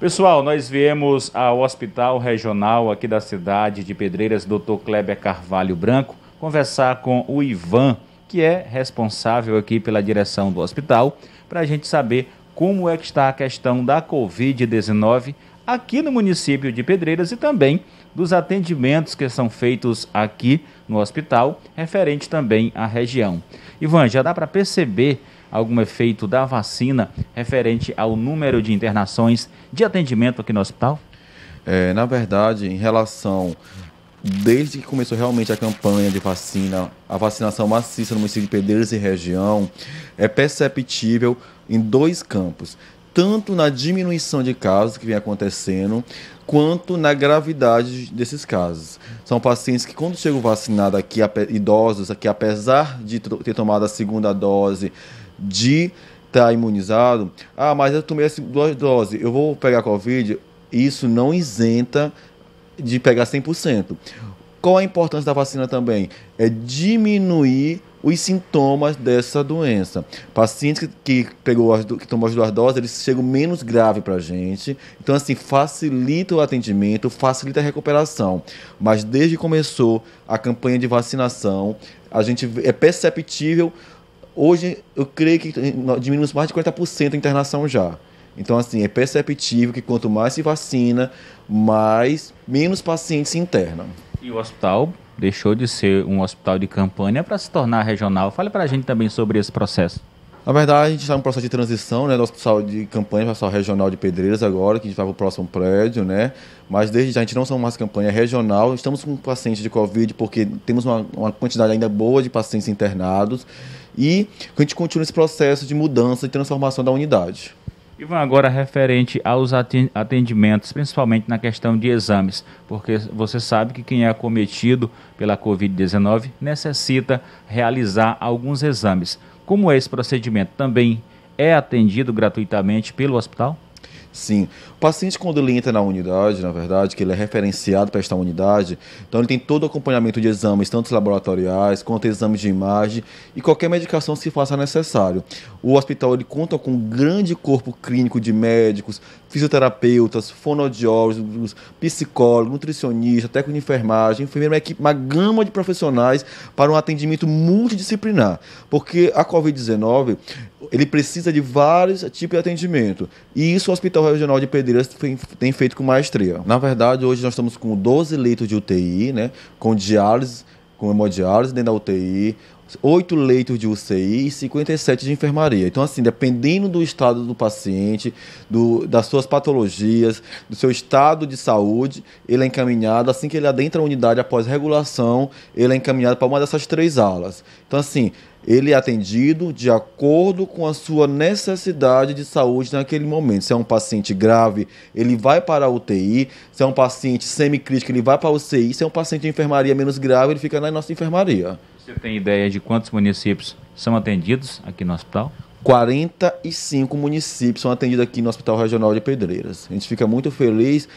Pessoal, nós viemos ao Hospital Regional aqui da cidade de Pedreiras, Dr. Kleber Carvalho Branco, conversar com o Ivan, que é responsável aqui pela direção do hospital, para a gente saber como é que está a questão da Covid-19 aqui no município de Pedreiras e também dos atendimentos que são feitos aqui no hospital, referente também à região. Ivan, já dá para perceber algum efeito da vacina referente ao número de internações de atendimento aqui no hospital? É, na verdade, em relação. Desde que começou realmente a campanha de vacina, a vacinação maciça no município de Pedreiras e região, é perceptível em dois campos tanto na diminuição de casos que vem acontecendo, quanto na gravidade desses casos. São pacientes que, quando chegam vacinados aqui, idosos, aqui, apesar de ter tomado a segunda dose, de estar tá imunizado. Ah, mas eu tomei duas doses, eu vou pegar Covid. Isso não isenta de pegar 100%. Qual a importância da vacina também? É diminuir os sintomas dessa doença. Pacientes que, que, pegou as, que tomou as duas doses, eles chegam menos grave para a gente. Então, assim, facilita o atendimento, facilita a recuperação. Mas desde que começou a campanha de vacinação, a gente é perceptível Hoje, eu creio que diminuímos mais de 40% a internação já. Então, assim, é perceptível que quanto mais se vacina, mais menos pacientes se internam. E o hospital deixou de ser um hospital de campanha para se tornar regional. Fale para a gente também sobre esse processo. Na verdade, a gente está em um processo de transição, né? Nosso pessoal de campanha o hospital regional de Pedreiras agora, que a gente vai tá para o próximo prédio, né? Mas desde já a gente não somos mais campanha regional, estamos com pacientes de Covid, porque temos uma, uma quantidade ainda boa de pacientes internados. E a gente continua esse processo de mudança e transformação da unidade. Ivan, agora referente aos atendimentos, principalmente na questão de exames, porque você sabe que quem é acometido pela Covid-19 necessita realizar alguns exames como é esse procedimento? Também é atendido gratuitamente pelo hospital? Sim. O paciente, quando ele entra na unidade, na verdade, que ele é referenciado para esta unidade, então ele tem todo o acompanhamento de exames, tanto laboratoriais quanto exames de imagem e qualquer medicação se faça necessário. O hospital ele conta com um grande corpo clínico de médicos, fisioterapeutas, fonoaudiólogos, psicólogos, nutricionista, técnico de enfermagem, enfermeira, uma, equipe, uma gama de profissionais para um atendimento multidisciplinar. Porque a Covid-19 ele precisa de vários tipos de atendimento. E isso o Hospital Regional de Pedreiras tem feito com maestria. Na verdade, hoje nós estamos com 12 leitos de UTI, né, com diálise com hemodiálise dentro da UTI, 8 leitos de UCI e 57 de enfermaria. Então, assim, dependendo do estado do paciente, do, das suas patologias, do seu estado de saúde, ele é encaminhado, assim que ele adentra a unidade após regulação, ele é encaminhado para uma dessas três alas. Então, assim, ele é atendido de acordo com a sua necessidade de saúde naquele momento. Se é um paciente grave, ele vai para a UTI. Se é um paciente semicrítico, ele vai para a UCI. Se é um paciente de enfermaria menos grave, ele fica na nossa enfermaria. Você tem ideia de quantos municípios são atendidos aqui no hospital? 45 municípios são atendidos aqui no Hospital Regional de Pedreiras. A gente fica muito feliz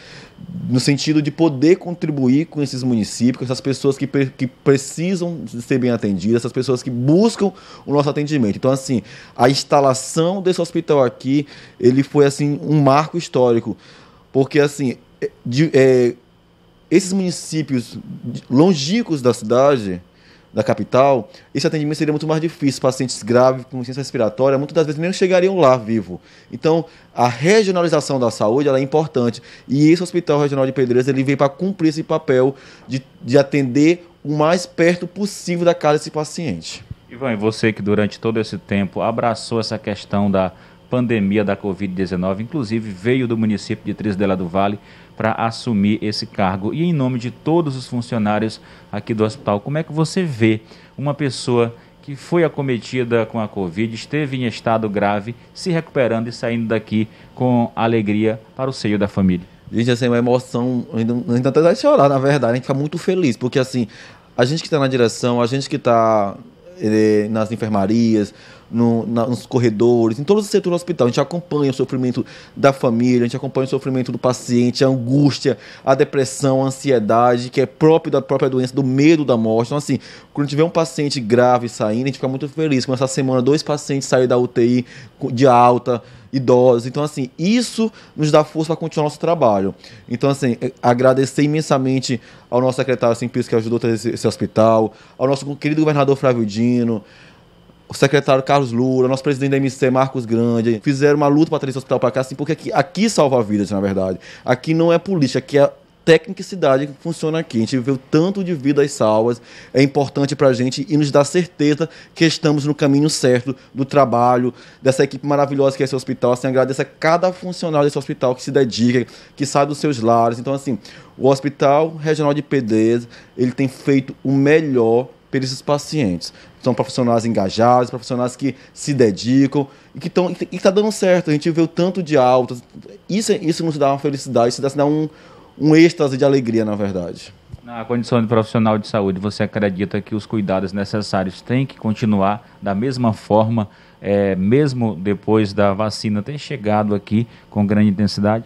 no sentido de poder contribuir com esses municípios, com essas pessoas que, que precisam ser bem atendidas, essas pessoas que buscam o nosso atendimento. Então, assim, a instalação desse hospital aqui, ele foi, assim, um marco histórico, porque, assim, é, de, é, esses municípios longínquos da cidade da capital, esse atendimento seria muito mais difícil. Pacientes graves, com ciência respiratória, muitas das vezes nem chegariam lá vivo. Então, a regionalização da saúde é importante. E esse Hospital Regional de Pedreiras ele vem para cumprir esse papel de, de atender o mais perto possível da casa desse paciente. Ivan, e você que durante todo esse tempo abraçou essa questão da pandemia da Covid-19, inclusive veio do município de Trisdela do Vale para assumir esse cargo. E em nome de todos os funcionários aqui do hospital, como é que você vê uma pessoa que foi acometida com a Covid, esteve em estado grave, se recuperando e saindo daqui com alegria para o seio da família? Gente, assim, uma emoção, ainda, ainda até dá de chorar, na verdade, a gente fica muito feliz, porque assim, a gente que está na direção, a gente que está eh, nas enfermarias, no, na, nos corredores, em todos os setores do hospital. A gente acompanha o sofrimento da família, a gente acompanha o sofrimento do paciente, a angústia, a depressão, a ansiedade, que é próprio da própria doença, do medo da morte. Então, assim, quando tiver um paciente grave saindo, a gente fica muito feliz. Como essa semana, dois pacientes saíram da UTI de alta idosos. Então, assim, isso nos dá força para continuar nosso trabalho. Então, assim, é, agradecer imensamente ao nosso secretário Simples que ajudou a trazer esse, hospital, ao nosso querido governador Flávio Dino, o secretário Carlos Lula, nosso presidente da MC Marcos Grande, fizeram uma luta para trazer esse hospital para cá, assim, porque aqui, aqui salva vidas, na verdade. Aqui não é política, aqui é tecnicidade que funciona aqui. A gente viveu tanto de vidas salvas, é importante para a gente e nos dá certeza que estamos no caminho certo do trabalho, dessa equipe maravilhosa que é esse hospital. Assim, agradeço a cada funcionário desse hospital que se dedica, que sai dos seus lares. Então, assim, o Hospital Regional de Pedreiras, ele tem feito o melhor pelos pacientes. São profissionais engajados, profissionais que se dedicam e que estão e está dando certo. A gente vê o tanto de altas. Isso, isso nos dá uma felicidade, isso nos dá um, um êxtase de alegria, na verdade. Na condição de profissional de saúde, você acredita que os cuidados necessários têm que continuar da mesma forma, é, mesmo depois da vacina ter chegado aqui com grande intensidade?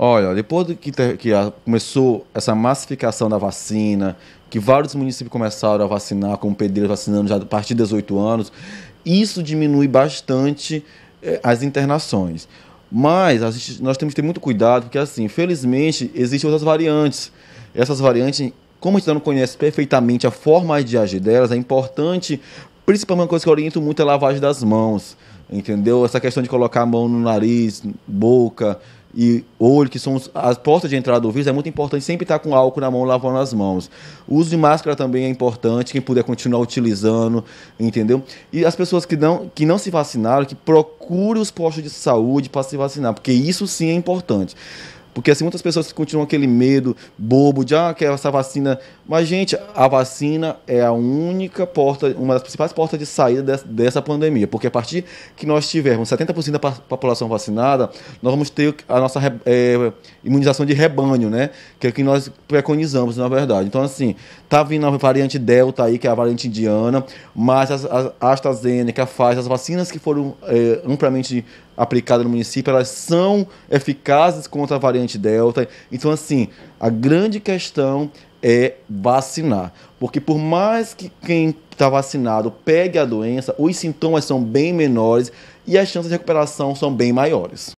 Olha, depois que, que a, começou essa massificação da vacina, que vários municípios começaram a vacinar, como Pedreiros vacinando já a partir de 18 anos, isso diminui bastante eh, as internações. Mas gente, nós temos que ter muito cuidado, porque assim, felizmente, existem outras variantes. Essas variantes, como a gente não conhece perfeitamente a forma de agir delas, é importante, principalmente uma coisa que eu oriento muito é a lavagem das mãos entendeu? Essa questão de colocar a mão no nariz, boca, e olho, que são as portas de entrada do vírus, é muito importante sempre estar com álcool na mão, lavando as mãos. O uso de máscara também é importante, quem puder continuar utilizando, entendeu? E as pessoas que não, que não se vacinaram, que procure os postos de saúde para se vacinar, porque isso sim é importante. Porque assim, muitas pessoas continuam aquele medo bobo de, ah, que é essa vacina. Mas, gente, a vacina é a única porta, uma das principais portas de saída dessa pandemia. Porque a partir que nós tivermos 70% da população vacinada, nós vamos ter a nossa é, imunização de rebanho, né? Que é o que nós preconizamos, na verdade. Então, assim, tá vindo a variante Delta aí, que é a variante indiana, mas a AstraZeneca faz as vacinas que foram é, amplamente aplicada no município, elas são eficazes contra a variante Delta. Então, assim, a grande questão é vacinar. Porque por mais que quem está vacinado pegue a doença, os sintomas são bem menores e as chances de recuperação são bem maiores.